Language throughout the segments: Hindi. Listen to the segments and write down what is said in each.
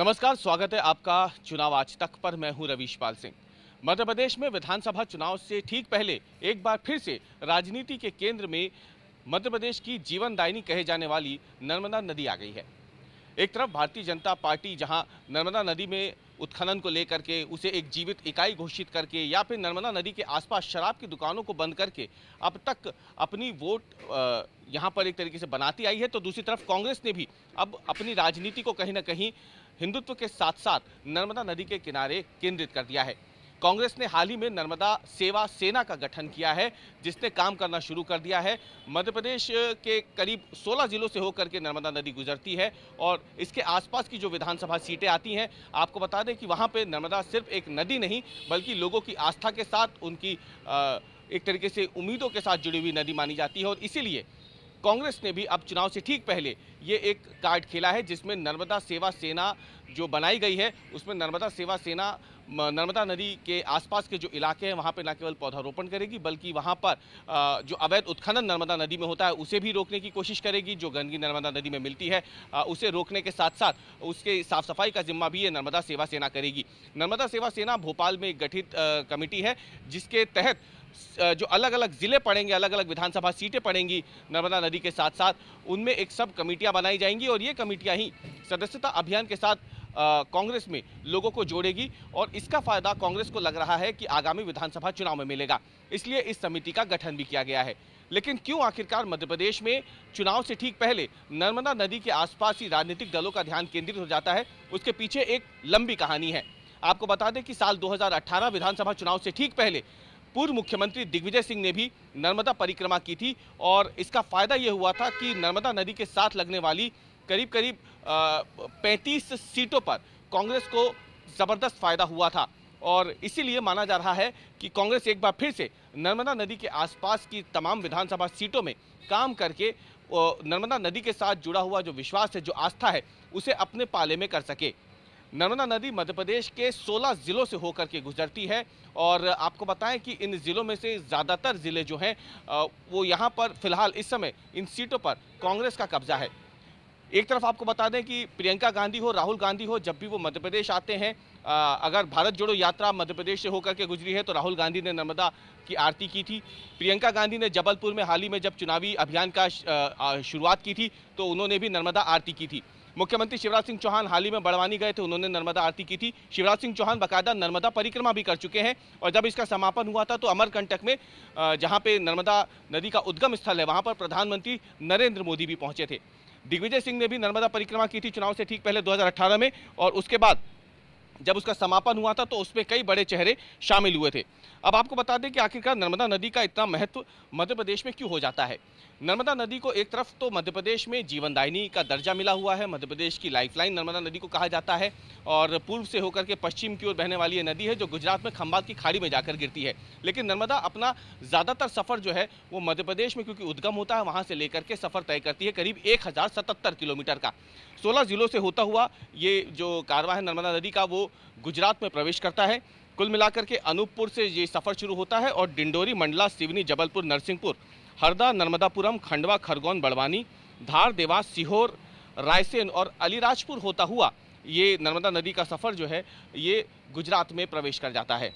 नमस्कार स्वागत है आपका चुनाव आज तक पर मैं हूं पाल सिंह मध्य प्रदेश में विधानसभा चुनाव से ठीक पहले एक बार फिर से राजनीति के केंद्र में मध्य प्रदेश की जीवनदायिनी कहे जाने वाली नर्मदा नदी आ गई है एक तरफ भारतीय जनता पार्टी जहां नर्मदा नदी में उत्खनन को लेकर के उसे एक जीवित इकाई घोषित करके या फिर नर्मदा नदी के आसपास शराब की दुकानों को बंद करके अब तक अपनी वोट यहाँ पर एक तरीके से बनाती आई है तो दूसरी तरफ कांग्रेस ने भी अब अपनी राजनीति को कहीं ना कहीं हिंदुत्व के साथ साथ नर्मदा नदी के किनारे केंद्रित कर दिया है कांग्रेस ने हाल ही में नर्मदा सेवा सेना का गठन किया है जिसने काम करना शुरू कर दिया है मध्य प्रदेश के करीब 16 जिलों से होकर के नर्मदा नदी गुजरती है और इसके आसपास की जो विधानसभा सीटें आती हैं आपको बता दें कि वहाँ पे नर्मदा सिर्फ एक नदी नहीं बल्कि लोगों की आस्था के साथ उनकी एक तरीके से उम्मीदों के साथ जुड़ी हुई नदी मानी जाती है और इसीलिए कांग्रेस ने भी अब चुनाव से ठीक पहले ये एक कार्ड खेला है जिसमें नर्मदा सेवा सेना जो बनाई गई है उसमें नर्मदा सेवा सेना नर्मदा नदी के आसपास के जो इलाके हैं वहाँ पर न केवल पौधारोपण करेगी बल्कि वहाँ पर जो अवैध उत्खनन नर्मदा नदी में होता है उसे भी रोकने की कोशिश करेगी जो गंदगी नर्मदा नदी में मिलती है उसे रोकने के साथ साथ उसके साफ सफाई का जिम्मा भी ये नर्मदा सेवा सेना करेगी नर्मदा सेवा सेना भोपाल में गठित कमेटी है जिसके तहत जो अलग अलग ज़िले पड़ेंगे अलग अलग विधानसभा सीटें पड़ेंगी नर्मदा नदी के साथ साथ उनमें एक सब कमेटियां बनाई जाएंगी और ये कमेटियां ही सदस्यता अभियान के साथ कांग्रेस में लोगों को जोड़ेगी और इसका फायदा कांग्रेस को लग रहा है कि आगामी विधानसभा चुनाव में मिलेगा इसलिए इस समिति का गठन भी किया गया है लेकिन क्यों आखिरकार मध्य प्रदेश में चुनाव से ठीक पहले नर्मदा नदी के आसपास ही राजनीतिक दलों का ध्यान केंद्रित हो जाता है उसके पीछे एक लंबी कहानी है आपको बता दें कि साल 2018 विधानसभा चुनाव से ठीक पहले पूर्व मुख्यमंत्री दिग्विजय सिंह ने भी नर्मदा परिक्रमा की थी और इसका फायदा यह हुआ था कि नर्मदा नदी के साथ लगने वाली करीब करीब पैंतीस सीटों पर कांग्रेस को ज़बरदस्त फायदा हुआ था और इसीलिए माना जा रहा है कि कांग्रेस एक बार फिर से नर्मदा नदी के आसपास की तमाम विधानसभा सीटों में काम करके नर्मदा नदी के साथ जुड़ा हुआ जो विश्वास है जो आस्था है उसे अपने पाले में कर सके नर्मदा नदी मध्य प्रदेश के 16 ज़िलों से होकर के गुजरती है और आपको बताएं कि इन ज़िलों में से ज़्यादातर ज़िले जो हैं वो यहाँ पर फिलहाल इस समय इन सीटों पर कांग्रेस का कब्जा है एक तरफ आपको बता दें कि प्रियंका गांधी हो राहुल गांधी हो जब भी वो मध्य प्रदेश आते हैं आ, अगर भारत जोड़ो यात्रा मध्य प्रदेश से होकर के गुजरी है तो राहुल गांधी ने नर्मदा की आरती की थी प्रियंका गांधी ने जबलपुर में हाल ही में जब चुनावी अभियान का शुरुआत की थी तो उन्होंने भी नर्मदा आरती की थी मुख्यमंत्री शिवराज सिंह चौहान हाल ही में बड़वानी गए थे उन्होंने नर्मदा आरती की थी शिवराज सिंह चौहान बाकायदा नर्मदा परिक्रमा भी कर चुके हैं और जब इसका समापन हुआ था तो अमरकंटक में जहां पे नर्मदा नदी का उद्गम स्थल है वहां पर प्रधानमंत्री नरेंद्र मोदी भी पहुंचे थे दिग्विजय सिंह ने भी नर्मदा परिक्रमा की थी चुनाव से ठीक पहले 2018 में और उसके बाद जब उसका समापन हुआ था तो उसमें कई बड़े चेहरे शामिल हुए थे अब आपको बता दें कि आखिरकार नर्मदा नदी का इतना महत्व मध्य प्रदेश में क्यों हो जाता है नर्मदा नदी को एक तरफ तो मध्य प्रदेश में जीवनदायिनी का दर्जा मिला हुआ है मध्य प्रदेश की लाइफलाइन नर्मदा नदी को कहा जाता है और पूर्व से होकर के पश्चिम की ओर बहने वाली ये नदी है जो गुजरात में खंबात की खाड़ी में जाकर गिरती है लेकिन नर्मदा अपना ज़्यादातर सफ़र जो है वो मध्य प्रदेश में क्योंकि उद्गम होता है वहाँ से लेकर के सफ़र तय करती है करीब एक किलोमीटर का सोलह ज़िलों से होता हुआ ये जो कारवा है नर्मदा नदी का वो गुजरात में प्रवेश करता है कुल मिलाकर के अनूपपुर से ये सफ़र शुरू होता है और डिंडोरी मंडला सिवनी जबलपुर नरसिंहपुर हरदा नर्मदापुरम खंडवा खरगोन बड़वानी धार देवास सीहोर रायसेन और अलीराजपुर होता हुआ ये नर्मदा नदी का सफ़र जो है ये गुजरात में प्रवेश कर जाता है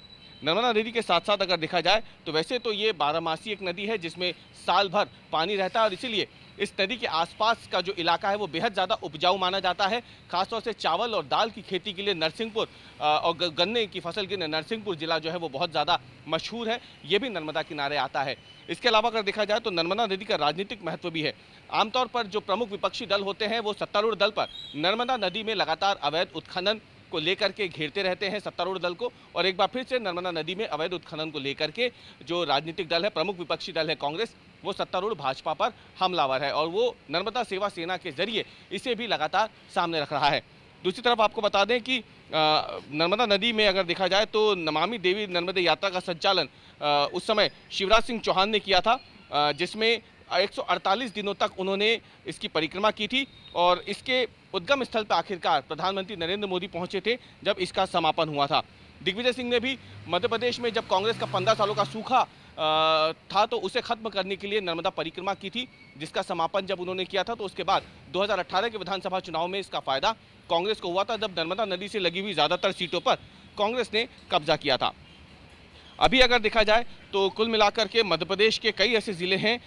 नर्मदा नदी के साथ साथ अगर देखा जाए तो वैसे तो ये बारामासी एक नदी है जिसमें साल भर पानी रहता है और इसीलिए इस नदी के आसपास का जो इलाका है वो बेहद ज़्यादा उपजाऊ माना जाता है खासतौर से चावल और दाल की खेती के लिए नरसिंहपुर और गन्ने की फसल के लिए नरसिंहपुर जिला जो है वो बहुत ज़्यादा मशहूर है ये भी नर्मदा किनारे आता है इसके अलावा अगर देखा जाए तो नर्मदा नदी का राजनीतिक महत्व भी है आमतौर पर जो प्रमुख विपक्षी दल होते हैं वो सत्तारूढ़ दल पर नर्मदा नदी में लगातार अवैध उत्खनन को लेकर के घेरते रहते हैं सत्तारूढ़ दल को और एक बार फिर से नर्मदा नदी में अवैध उत्खनन को लेकर के जो राजनीतिक दल है प्रमुख विपक्षी दल है कांग्रेस वो सत्तारूढ़ भाजपा पर हमलावर है और वो नर्मदा सेवा सेना के जरिए इसे भी लगातार सामने रख रहा है दूसरी तरफ आपको बता दें कि नर्मदा नदी में अगर देखा जाए तो नमामि देवी नर्मदे यात्रा का संचालन उस समय शिवराज सिंह चौहान ने किया था जिसमें 148 दिनों तक उन्होंने इसकी परिक्रमा की थी और इसके उद्गम स्थल पर आखिरकार प्रधानमंत्री नरेंद्र मोदी पहुंचे थे जब इसका समापन हुआ था दिग्विजय सिंह ने भी मध्य प्रदेश में जब कांग्रेस का पंद्रह सालों का सूखा था तो उसे खत्म करने के लिए नर्मदा परिक्रमा की थी जिसका समापन जब उन्होंने किया था तो उसके बाद 2018 के विधानसभा चुनाव में इसका फायदा कांग्रेस को हुआ था जब नर्मदा नदी से लगी हुई ज़्यादातर सीटों पर कांग्रेस ने कब्जा किया था अभी अगर देखा जाए तो कुल मिलाकर के मध्य प्रदेश के कई ऐसे ज़िले हैं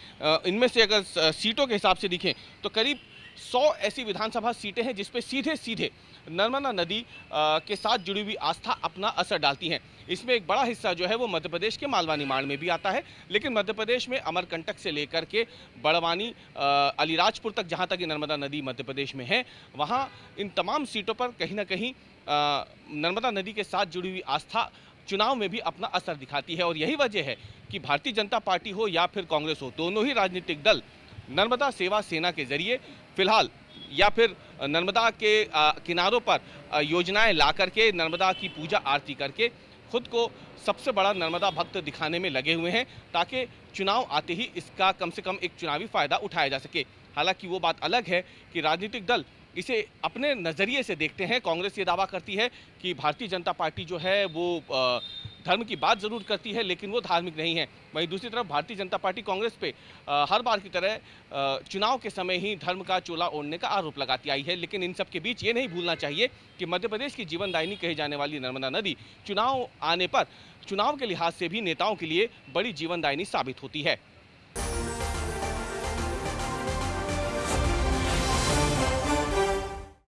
इनमें से अगर सीटों के हिसाब से दिखें तो करीब सौ ऐसी विधानसभा सीटें हैं जिसपे सीधे सीधे नर्मदा नदी के साथ जुड़ी हुई आस्था अपना असर डालती हैं इसमें एक बड़ा हिस्सा जो है वो मध्य प्रदेश के मालवा निमाड़ में भी आता है लेकिन मध्य प्रदेश में अमरकंटक से लेकर के बड़वानी अलीराजपुर तक जहाँ तक ये नर्मदा नदी मध्य प्रदेश में है वहाँ इन तमाम सीटों पर कहीं ना कहीं नर्मदा नदी के साथ जुड़ी हुई आस्था चुनाव में भी अपना असर दिखाती है और यही वजह है कि भारतीय जनता पार्टी हो या फिर कांग्रेस हो दोनों ही राजनीतिक दल नर्मदा सेवा सेना के जरिए फिलहाल या फिर नर्मदा के किनारों पर योजनाएं ला करके नर्मदा की पूजा आरती करके खुद को सबसे बड़ा नर्मदा भक्त दिखाने में लगे हुए हैं ताकि चुनाव आते ही इसका कम से कम एक चुनावी फायदा उठाया जा सके हालांकि वो बात अलग है कि राजनीतिक दल इसे अपने नज़रिए से देखते हैं कांग्रेस ये दावा करती है कि भारतीय जनता पार्टी जो है वो धर्म की बात ज़रूर करती है लेकिन वो धार्मिक नहीं है वहीं दूसरी तरफ भारतीय जनता पार्टी कांग्रेस पे हर बार की तरह चुनाव के समय ही धर्म का चोला ओढ़ने का आरोप लगाती आई है लेकिन इन सब के बीच ये नहीं भूलना चाहिए कि मध्य प्रदेश की जीवनदायिनी कही जाने वाली नर्मदा नदी चुनाव आने पर चुनाव के लिहाज से भी नेताओं के लिए बड़ी जीवनदायिनी साबित होती है